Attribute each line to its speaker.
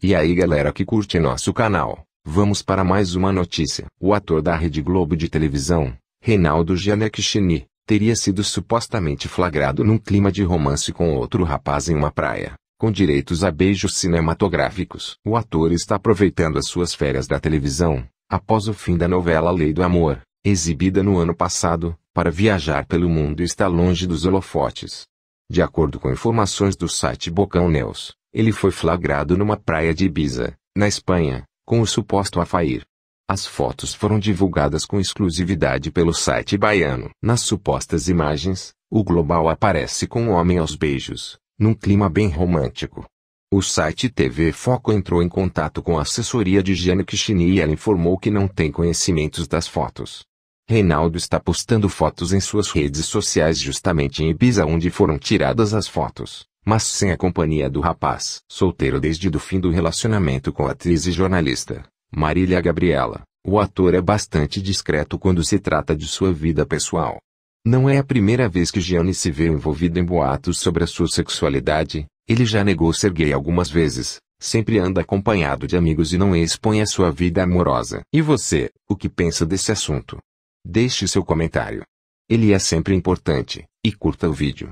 Speaker 1: E aí galera que curte nosso canal, vamos para mais uma notícia. O ator da Rede Globo de televisão, Reinaldo Gianecchini, teria sido supostamente flagrado num clima de romance com outro rapaz em uma praia, com direitos a beijos cinematográficos. O ator está aproveitando as suas férias da televisão, após o fim da novela Lei do Amor, exibida no ano passado, para viajar pelo mundo e está longe dos holofotes. De acordo com informações do site Bocão News, ele foi flagrado numa praia de Ibiza, na Espanha, com o suposto Afair. As fotos foram divulgadas com exclusividade pelo site baiano. Nas supostas imagens, o Global aparece com um homem aos beijos, num clima bem romântico. O site TV Foco entrou em contato com a assessoria de Jane Kishini e ela informou que não tem conhecimentos das fotos. Reinaldo está postando fotos em suas redes sociais justamente em Ibiza onde foram tiradas as fotos, mas sem a companhia do rapaz. Solteiro desde o fim do relacionamento com a atriz e jornalista, Marília Gabriela, o ator é bastante discreto quando se trata de sua vida pessoal. Não é a primeira vez que Gianni se vê envolvido em boatos sobre a sua sexualidade, ele já negou ser gay algumas vezes, sempre anda acompanhado de amigos e não expõe a sua vida amorosa. E você, o que pensa desse assunto? Deixe seu comentário. Ele é sempre importante, e curta o vídeo.